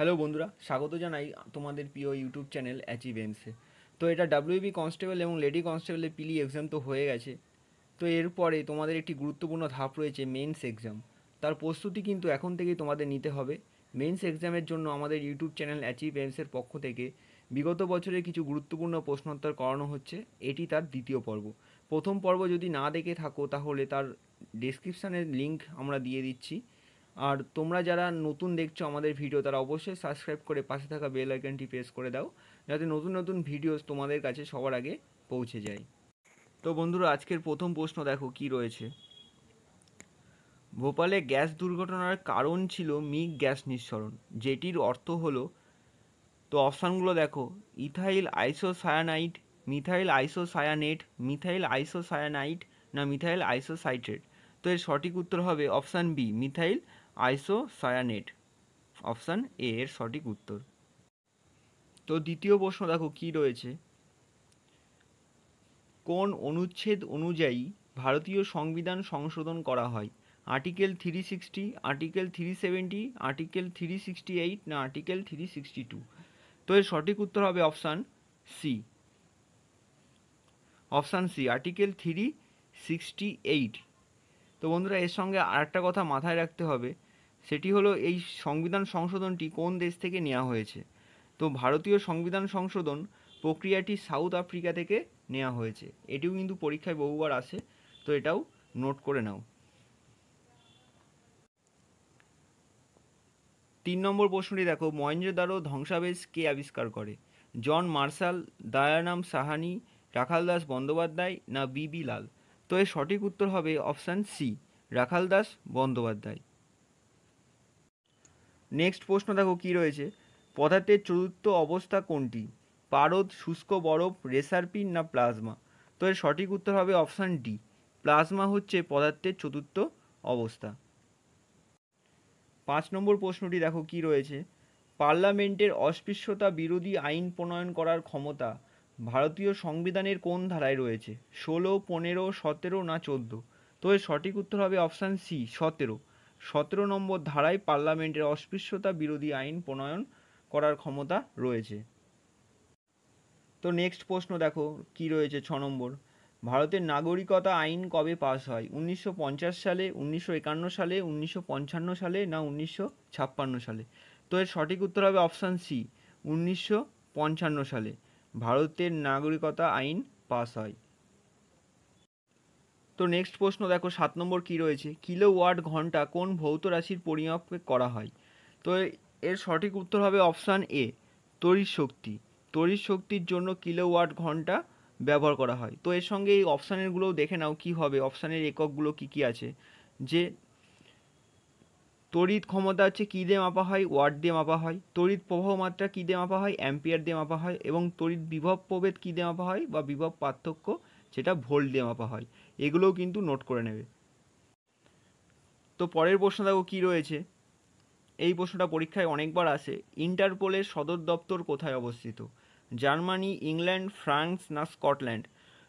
hello বন্ধুরা স্বাগত জানাই তোমাদের প্রিয় ইউটিউব চ্যানেল অ্যাচিভেন্সে তো এটা ডাব্লিউবি কনস্টেবল e এবং লেডি কনস্টেবলের পিলি এক্সাম তো হয়ে গেছে তো এরপরে তোমাদের একটি গুরুত্বপূর্ণ ধাপ রয়েছে মেন্স এক্সাম তার প্রস্তুতি কিন্তু এখন থেকেই তোমাদের নিতে হবে মেন্স এক্সামের জন্য আমাদের ইউটিউব চ্যানেল অ্যাচিভেন্সের পক্ষ থেকে বিগত বছরে কিছু গুরুত্বপূর্ণ প্রশ্নোত্তর করানো হচ্ছে এটি তার দ্বিতীয় পর্ব প্রথম পর্ব যদি না দেখে থাকো তাহলে তার ডিসক্রিপশানের লিঙ্ক আমরা দিয়ে দিচ্ছি আর তোমরা যারা নতুন দেখছো আমাদের ভিডিও তারা অবশ্যই সাবস্ক্রাইব করে পাশে থাকা বেল আইকনটি প্রেস করে দাও যাতে নতুন নতুন ভিডিওস তোমাদের কাছে সবার আগে পৌঁছে যায় তো বন্ধুরা আজকের প্রথম প্রশ্ন দেখো কি রয়েছে ভোপালে গ্যাস দুর্ঘটনার কারণ ছিল মিগ গ্যাস নিঃসরণ যেটির অর্থ হলো তো অপশানগুলো দেখো ethyl isocyanate methyl isocyanate methyl isocyanate না মিথাইল আইসোসাইট্রেট তো এর সঠিক উত্তর হবে option B methyl isocyanate option A এর সঠিক উত্তর তো দ্বিতীয় প্রশ্ন দেখো কি রয়েছে কোন অনুচ্ছেদ অনুযায়ী ভারতীয় সংবিধান সংশোধন করা হয় article three sixty article three seventy article three sixty eight না আর্টিকেল থ্রি সিক্সটি টু তো এর সঠিক উত্তর হবে option C option C article three sixty eight তো বন্ধুরা এর সঙ্গে আর একটা কথা মাথায় রাখতে হবে সেটি হলো এই সংবিধান সংশোধনটি কোন দেশ থেকে নেওয়া হয়েছে তো ভারতীয় সংবিধান সংশোধন প্রক্রিয়াটি সাউথ আফ্রিকা থেকে নেওয়া হয়েছে এটিও কিন্তু পরীক্ষায় বহুবার আসে তো এটাও নোট করে নাও তিন নম্বর প্রশ্নটি দেখো মহেঞ্জোদারো ধ্বংসাবেশ কে আবিষ্কার করে জন মার্শাল দয়ানাম সাহানি রাখাল দাস বন্দ্যোপাধ্যায় না বিবি লাল তো এর সঠিক উত্তর হবে option C Rakhal Das Bandyopadhyay next প্রশ্ন দেখো কি রয়েছে পদার্থের চতুর্থ অবস্থা কোনটি পারদ শুষ্ক বরফ রেসারপিন না প্লাজমা তো এর সঠিক উত্তর হবে অপশান ডি প্লাজমা হচ্ছে পদার্থের চতুর্থ অবস্থা পাঁচ নম্বর প্রশ্নটি দেখো কি রয়েছে পার্লামেন্টের অস্পৃশ্যতা বিরোধী আইন প্রণয়ন করার ক্ষমতা ভারতীয় সংবিধানের কোন ধারায় রয়েছে ষোলো পনেরো সতেরো না চোদ্দো তো এর সঠিক উত্তর হবে অপশান সি সতেরো সতেরো নম্বর ধারায় পার্লামেন্টের অস্পৃশ্যতা বিরোধী আইন প্রণয়ন করার ক্ষমতা রয়েছে তো নেক্সট প্রশ্ন দেখো কি রয়েছে ছ নম্বর ভারতের নাগরিকতা আইন কবে পাস হয় উনিশশো সালে উনিশশো সালে উনিশশো সালে না উনিশশো সালে তো এর সঠিক উত্তর হবে অপশান সি উনিশশো সালে ভারতের নাগরিকতা আইন পাস হয় তো নেক্সট প্রশ্ন দেখো সাত নম্বর কি রয়েছে কিলো ওয়াট ঘন্টা কোন ভৌত রাশির পরিমাপে করা হয় তো এর সঠিক উত্তর হবে অপশান এ তড়িৎ শক্তি তড়িৎ শক্তির জন্য কিলো ওয়াট ঘন্টা ব্যবহার করা হয় তো এর সঙ্গে এই অপশানেরগুলোও দেখে নাও কি হবে অপশানের এককগুলো কি কি আছে যে তড়িৎ ক্ষমতা আছে কী দিয়ে মাপা হয় ওয়াট দিয়ে মাপা হয় তড়িৎ প্রবাহ মাত্রা কী দিয়ে মাপা হয় অ্যাম্পিয়ার দিয়ে মাপা হয় এবং তড়িৎ বিভব প্রভেদ কী দিয়ে মাপা হয় বা বিভব পার্থক্য যেটা ভোল্ট দিয়ে মাপা হয় এগুলোও কিন্তু নোট করে নেবে তো পরের প্রশ্ন দেখো কী রয়েছে এই প্রশ্নটা পরীক্ষায় অনেকবার আসে ইন্টারপোলের সদর দপ্তর কোথায় অবস্থিত জার্মানি ইংল্যান্ড ফ্রান্স না স্কটল্যান্ড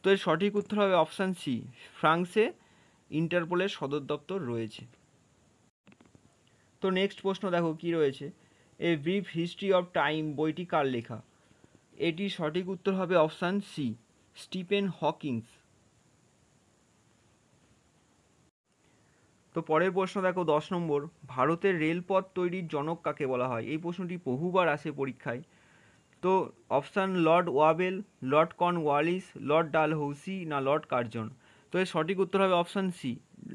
তো এর সঠিক উত্তর হবে অপশান সি ফ্রান্সে ইন্টারপোলের সদর দপ্তর রয়েছে তো নেক্সট প্রশ্ন দেখো কি রয়েছে A Brief History of Time বইটি কার লেখা এটি সঠিক উত্তর হবে অপশান সি স্টিফেন হকিংস তো পরের প্রশ্ন দেখো দশ নম্বর ভারতের রেলপথ তৈরির জনক কাকে বলা হয় এই প্রশ্নটি বহুবার আসে পরীক্ষায় তো option Lord Wavell Lord Cornwallis Lord Dalhousie না লর্ড কার্জন তো এর সঠিক উত্তর হবে অপশান সি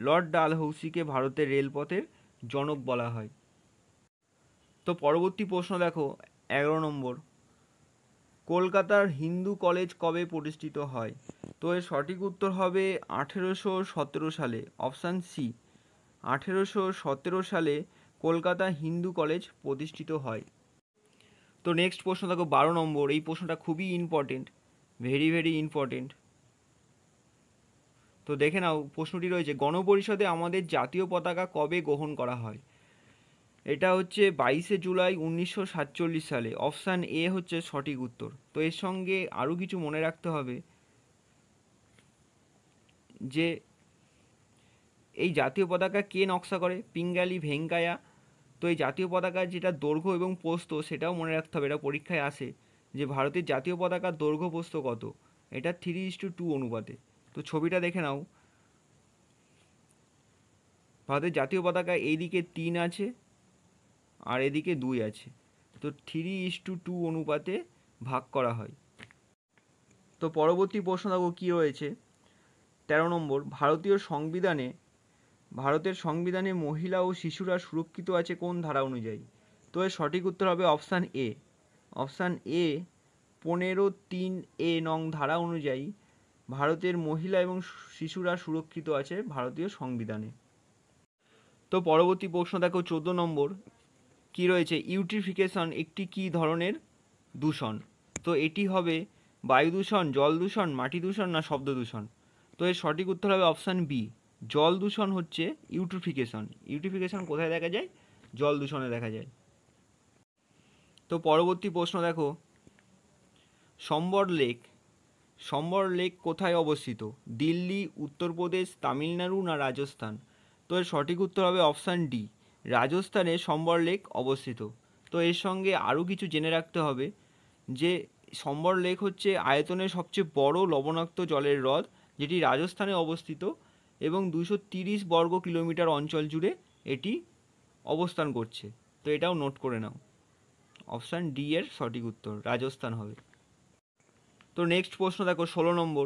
লর্ড ডালহৌসিকে ভারতের রেলপথের জনক বলা হয় তো পরবর্তী প্রশ্ন দেখো এগারো নম্বর কলকাতার হিন্দু কলেজ কবে প্রতিষ্ঠিত হয় তো এর সঠিক উত্তর হবে আঠেরোশো সতেরো সালে অপশান সি আঠেরোশো সতেরো সালে কলকাতা হিন্দু কলেজ প্রতিষ্ঠিত হয় তো নেক্সট প্রশ্ন দেখো বারো নম্বর এই প্রশ্নটা খুবই ইম্পর্টেন্ট ভেরি ভেরি ইম্পর্টেন্ট তো দেখে নাও প্রশ্নটি রয়েছে গণপরিষদে আমাদের জাতীয় পতাকা কবে গ্রহণ করা হয় এটা হচ্ছে বাইশে জুলাই উনিশশো সাতচল্লিশ সালে অপশান এ হচ্ছে সঠিক উত্তর তো এর সঙ্গে আরও কিছু মনে রাখতে হবে যে এই জাতীয় পতাকা কে নকশা করে পিঙ্গালি ভেঙ্কায়া তো এই জাতীয় পতাকা যেটা দৈর্ঘ্য এবং পোস্ত সেটাও মনে রাখতে হবে এটা পরীক্ষায় আসে যে ভারতের জাতীয় পতাকার দৈর্ঘ্য পোস্ত কত এটা থ্রি ইস টু টু অনুপাতে তো ছবিটা দেখে নাও ভারতের জাতীয় পতাকা এই দিকে তিন আছে আর এদিকে দুই আছে তো থ্রি ইস টু টু অনুপাতে ভাগ করা হয় তো পরবর্তী প্রশ্ন দেখো কী রয়েছে তেরো নম্বর ভারতীয় সংবিধানে ভারতের সংবিধানে মহিলা ও শিশুরা সুরক্ষিত আছে কোন ধারা অনুযায়ী তো এর সঠিক উত্তর হবে অপশান এ অপশান এ পনেরো তিন এ নং ধারা অনুযায়ী ভারতের মহিলা এবং শিশুরা সুরক্ষিত আছে ভারতীয় সংবিধানে তো পরবর্তী প্রশ্ন দেখো চোদ্দো নম্বর কি রয়েছে ইউট্রিফিকেশন একটি কি ধরনের দূষণ তো এটি হবে বায়ু দূষণ জল দূষণ মাটি দূষণ না শব্দ দূষণ তো এর সঠিক উত্তর হবে অপশান বি জল দূষণ হচ্ছে ইউট্রিফিকেশন ইউট্রিফিকেশন কোথায় দেখা যায় জল দূষণে দেখা যায় তো পরবর্তী প্রশ্ন দেখো সম্বর লেক সম্বর লেক কোথায় অবস্থিত দিল্লি উত্তরপ্রদেশ তামিলনাড়ু না রাজস্থান তো এর সঠিক উত্তর হবে অপশান ডি রাজস্থানে সম্বর লেক অবস্থিত তো এর সঙ্গে আরও কিছু জেনে রাখতে হবে যে সম্বর লেক হচ্ছে আয়তনের সবচেয়ে বড় লবণাক্ত জলের হ্রদ যেটি রাজস্থানে অবস্থিত এবং দুশো তিরিশ বর্গ কিলোমিটার অঞ্চল জুড়ে এটি অবস্থান করছে তো এটাও নোট করে নাও অপশান ডি এর সঠিক উত্তর রাজস্থান হবে তো নেক্সট প্রশ্ন দেখো ষোলো নম্বর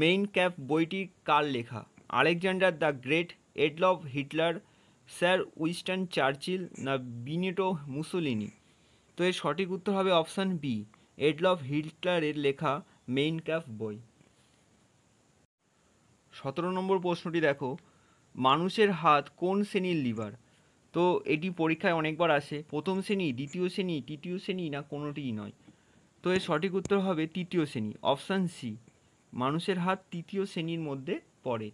মেইন ক্যাপ বইটি কার লেখা Alexander the Great Adolf Hitler Sir Winston Churchill না বিনিটো মুসোলিনি তো এর সঠিক উত্তর হবে অপশান বি এডলফ হিটলারের লেখা মেইন ক্যাফ বই সতেরো নম্বর প্রশ্নটি দেখো মানুষের হাত কোন শ্রেণীর লিভার তো এটি পরীক্ষায় অনেকবার আসে প্রথম শ্রেণী দ্বিতীয় শ্রেণী তৃতীয় শ্রেণী না কোনোটিই নয় তো এর সঠিক উত্তর হবে তৃতীয় শ্রেণী অপশান সি মানুষের হাত তৃতীয় শ্রেণীর মধ্যে পড়ে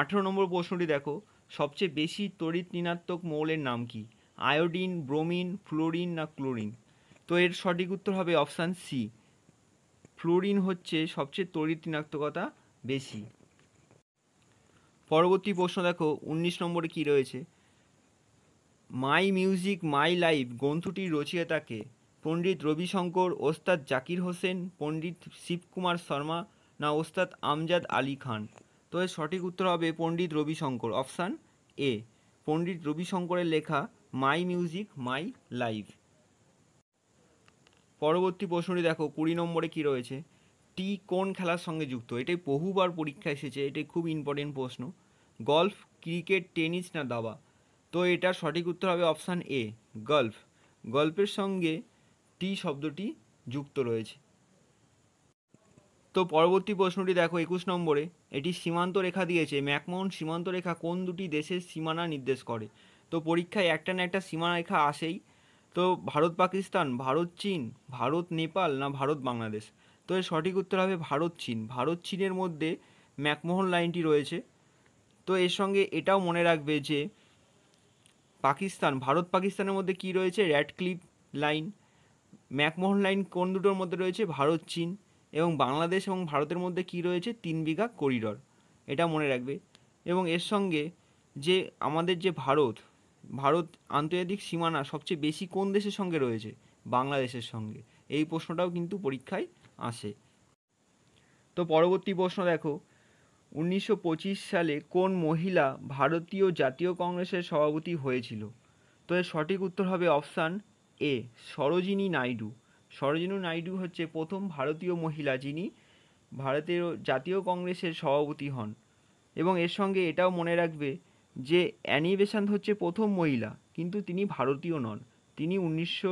আঠেরো নম্বর প্রশ্নটি দেখো সবচেয়ে বেশি তড়িৎ ঋণাত্মক মৌলের নাম কি আয়োডিন ব্রোমিন ফ্লোরিন না ক্লোরিন তো এর সঠিক উত্তর হবে অপশান সি ফ্লোরিন হচ্ছে সবচেয়ে তড়িৎ ঋণাত্মকতা বেশি পরবর্তী প্রশ্ন দেখো উনিশ নম্বরে কি রয়েছে মাই মিউজিক মাই লাইফ গ্রন্থটির রচয়িতাকে পণ্ডিত রবিশঙ্কর ওস্তাদ জাকির হোসেন পণ্ডিত শিবকুমার শর্মা না ওস্তাদ আমজাদ আলী খান তো এর সঠিক উত্তর হবে পণ্ডিত রবিশঙ্কর অপশান এ পণ্ডিত রবিশঙ্করের লেখা মাই মিউজিক মাই লাইফ পরবর্তী প্রশ্নটি দেখো কুড়ি নম্বরে কি রয়েছে টি কোন খেলার সঙ্গে যুক্ত এটাই বহুবার পরীক্ষা এসেছে এটাই খুব ইম্পর্টেন্ট প্রশ্ন গল্ফ ক্রিকেট টেনিস না দাবা তো এটার সঠিক উত্তর হবে অপশান এ গল্ফ গল্পের সঙ্গে টি শব্দটি যুক্ত রয়েছে তো পরবর্তী প্রশ্নটি দেখো একুশ নম্বরে এটি সীমান্ত রেখা দিয়েছে ম্যাকমোহন সীমান্ত রেখা কোন দুটি দেশের সীমানা নির্দেশ করে তো পরীক্ষায় একটা না একটা সীমানা রেখা আসেই তো ভারত পাকিস্তান ভারত চীন ভারত নেপাল না ভারত বাংলাদেশ তো এর সঠিক উত্তর হবে ভারত চীন ভারত চীনের মধ্যে ম্যাকমোহন লাইনটি রয়েছে তো এর সঙ্গে এটাও মনে রাখবে যে পাকিস্তান ভারত পাকিস্তানের মধ্যে কি রয়েছে Radcliffe line McMahon line কোন দুটোর মধ্যে রয়েছে ভারত চীন এবং বাংলাদেশ এবং ভারতের মধ্যে কি রয়েছে তিন বিঘা করিডর এটা মনে রাখবে এবং এর সঙ্গে যে আমাদের যে ভারত ভারত আন্তর্জাতিক সীমানা সবচেয়ে বেশি কোন দেশের সঙ্গে রয়েছে বাংলাদেশের সঙ্গে এই প্রশ্নটাও কিন্তু পরীক্ষায় আসে তো পরবর্তী প্রশ্ন দেখো উনিশশো সালে কোন মহিলা ভারতীয় জাতীয় কংগ্রেসের সভাপতি হয়েছিল তো এর সঠিক উত্তর হবে অপশান এ সরোজিনী নাইডু সরোজিনী নাইডু হচ্ছে প্রথম ভারতীয় মহিলা যিনি ভারতের জাতীয় কংগ্রেসের সভাপতি হন এবং এর সঙ্গে এটাও মনে রাখবে যে অ্যানি বেসান্ত হচ্ছে প্রথম মহিলা কিন্তু তিনি ভারতীয় নন তিনি উনিশশো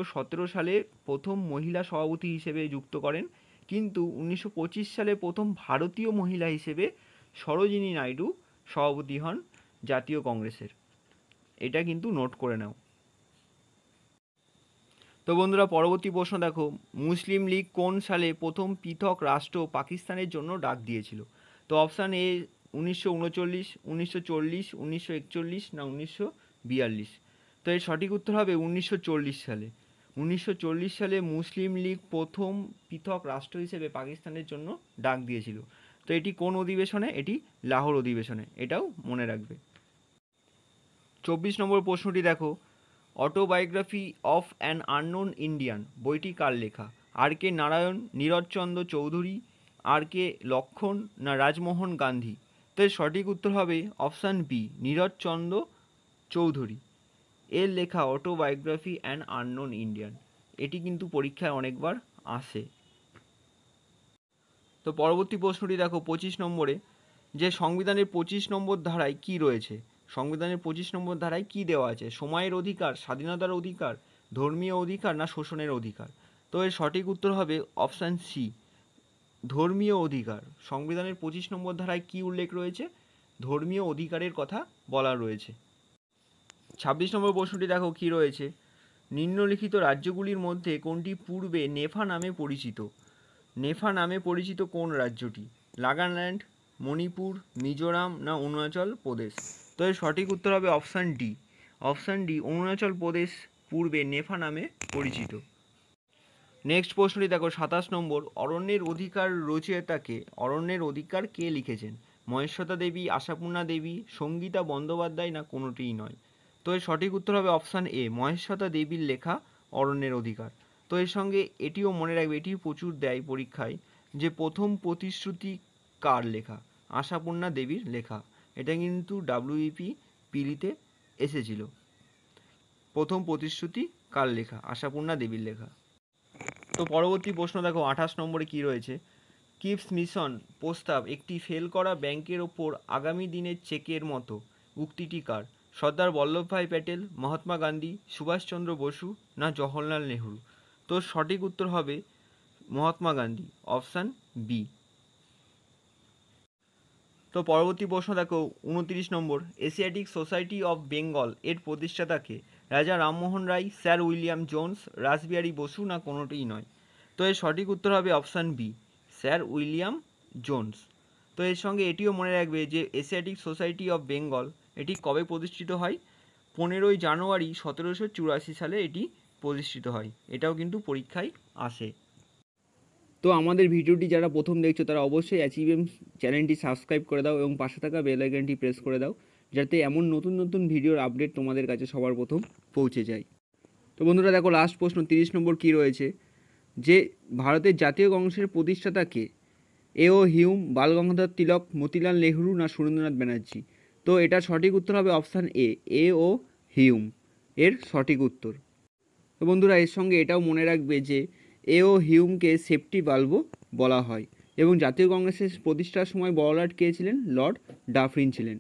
সালে প্রথম মহিলা সভাপতি হিসেবে যুক্ত করেন কিন্তু উনিশশো সালে প্রথম ভারতীয় মহিলা হিসেবে সরোজিনী নাইডু সভাপতি হন জাতীয় কংগ্রেসের এটা কিন্তু নোট করে নাও তো বন্ধুরা পরবর্তী প্রশ্ন দেখো মুসলিম লীগ কোন সালে প্রথম পৃথক রাষ্ট্র পাকিস্তানের জন্য ডাক দিয়েছিল তো অপশান এ উনিশশো উনচল্লিশ উনিশশো চল্লিশ উনিশশো একচল্লিশ না উনিশশো বিয়াল্লিশ তো এর সঠিক উত্তর হবে উনিশশো চল্লিশ সালে উনিশশো চল্লিশ সালে মুসলিম লীগ প্রথম পৃথক রাষ্ট্র হিসেবে পাকিস্তানের জন্য ডাক দিয়েছিল তো এটি কোন অধিবেশনে এটি লাহোর অধিবেশনে এটাও মনে রাখবে চব্বিশ নম্বর প্রশ্নটি দেখো autobiography of an unknown Indian বইটি কার লেখা আর কে নারায়ণ নীরজচন্দ্র চৌধুরী আর কে লক্ষণ না রাজমোহন গান্ধী তো সঠিক উত্তর হবে অপশান বি নীরজচন্দ্র চৌধুরী এর লেখা অটোবায়োগ্রাফি অ্যান আননোন ইন্ডিয়ান এটি কিন্তু পরীক্ষায় অনেকবার আসে তো পরবর্তী প্রশ্নটি দেখো পঁচিশ নম্বরে যে সংবিধানের পঁচিশ নম্বর ধারায় কি রয়েছে সংবিধানের পঁচিশ নম্বর ধারায় কি দেওয়া আছে সময়ের অধিকার স্বাধীনতার অধিকার ধর্মীয় অধিকার না শোষণের অধিকার তো এর সঠিক উত্তর হবে অপশান সি ধর্মীয় অধিকার সংবিধানের পঁচিশ নম্বর ধারায় কি উল্লেখ রয়েছে ধর্মীয় অধিকারের কথা বলা রয়েছে ছাব্বিশ নম্বর প্রশ্নটি দেখো কি রয়েছে নিম্নলিখিত রাজ্যগুলির মধ্যে কোনটি পূর্বে নেফা নামে পরিচিত নেফা নামে পরিচিত কোন রাজ্যটি নাগাল্যান্ড মণিপুর মিজোরাম না অরুণাচল প্রদেশ তবে সঠিক উত্তর হবে option D option D Arunachal Pradesh পূর্বে নেফা নামে পরিচিত নেক্সট প্রশ্নটি দেখো সাতাশ নম্বর অরণ্যের অধিকার রচয়িতাকে অরণ্যের অধিকার কে লিখেছেন মহেশ্বতা দেবী আশাপূর্ণা দেবী সঙ্গীতা বন্দ্যোপাধ্যায় না কোনোটিই নয় তো এর সঠিক উত্তর হবে অপশান এ মহেশ্বতা দেবীর লেখা অরণ্যের অধিকার তো এর সঙ্গে এটিও মনে রাখবে এটি প্রচুর দেয় পরীক্ষায় যে প্রথম প্রতিশ্রুতি কার লেখা আশাপূর্ণা দেবীর লেখা এটা কিন্তু ডাব্লিউইপি e পিলিতে এসেছিল প্রথম প্রতিশ্রুতি কার লেখা আশাপূর্ণা দেবীর লেখা তো পরবর্তী প্রশ্ন দেখো আঠাশ নম্বরে কি রয়েছে কিপস মিশন প্রস্তাব একটি ফেল করা ব্যাংকের ওপর আগামী দিনের চেকের মতো উক্তিটি কার সর্দার বল্লভভাই প্যাটেল মহাত্মা গান্ধী সুভাষচন্দ্র বসু না জওহরলাল নেহরু তো সঠিক উত্তর হবে মহাত্মা গান্ধী অপশান বি তো পরবর্তী প্রশ্ন দেখো উনত্রিশ number Asiatic Society of Bengal এর প্রতিষ্ঠাতাকে Raja Rammohan Roy Sir William Jones Rashbehari Basu না কোনোটিই নয় তো এর সঠিক উত্তর হবে option B Sir William Jones তো এর সঙ্গে এটিও মনে রাখবে যে এশিয়াটিক সোসাইটি অফ বেঙ্গল এটি কবে প্রতিষ্ঠিত হয় পনেরোই জানুয়ারি সতেরোশো চুরাশি সালে এটি প্রতিষ্ঠিত হয় এটাও কিন্তু পরীক্ষায় আসে তো আমাদের ভিডিওটি যারা প্রথম দেখছো তারা অবশ্যই অ্যাচিভএম চ্যানেলটি সাবস্ক্রাইব করে দাও এবং পাশে থাকা বেল আইকনটি প্রেস করে দাও যাতে এমন নতুন নতুন ভিডিওর আপডেট তোমাদের কাছে সবার প্রথম পৌঁছে যায় তো বন্ধুরা দেখো লাস্ট প্রশ্ন তিরিশ নম্বর কি রয়েছে যে ভারতের জাতীয় কংগ্রেসের প্রতিষ্ঠাতা কে A O Hume Bal Gangadhar Tilak Motilal Nehru না সুরেন্দ্রনাথ ব্যানার্জি তো এটা সঠিক উত্তর হবে অপশান এ এ ও হিউম এর সঠিক উত্তর তো বন্ধুরা এর সঙ্গে এটাও মনে রাখবে যে এও হিউমকে সেফটি বাল্বও বলা হয় এবং জাতীয় কংগ্রেসের প্রতিষ্ঠার সময় বড়লাট কে ছিলেন লর্ড ডাফরিন ছিলেন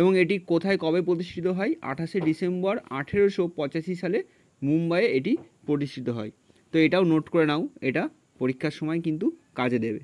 এবং এটি কোথায় কবে প্রতিষ্ঠিত হয় আঠাশে ডিসেম্বর আঠেরোশো পঁচাশি সালে মুম্বাইয়ে এটি প্রতিষ্ঠিত হয় তো এটাও নোট করে নাও এটা পরীক্ষার সময় কিন্তু কাজে দেবে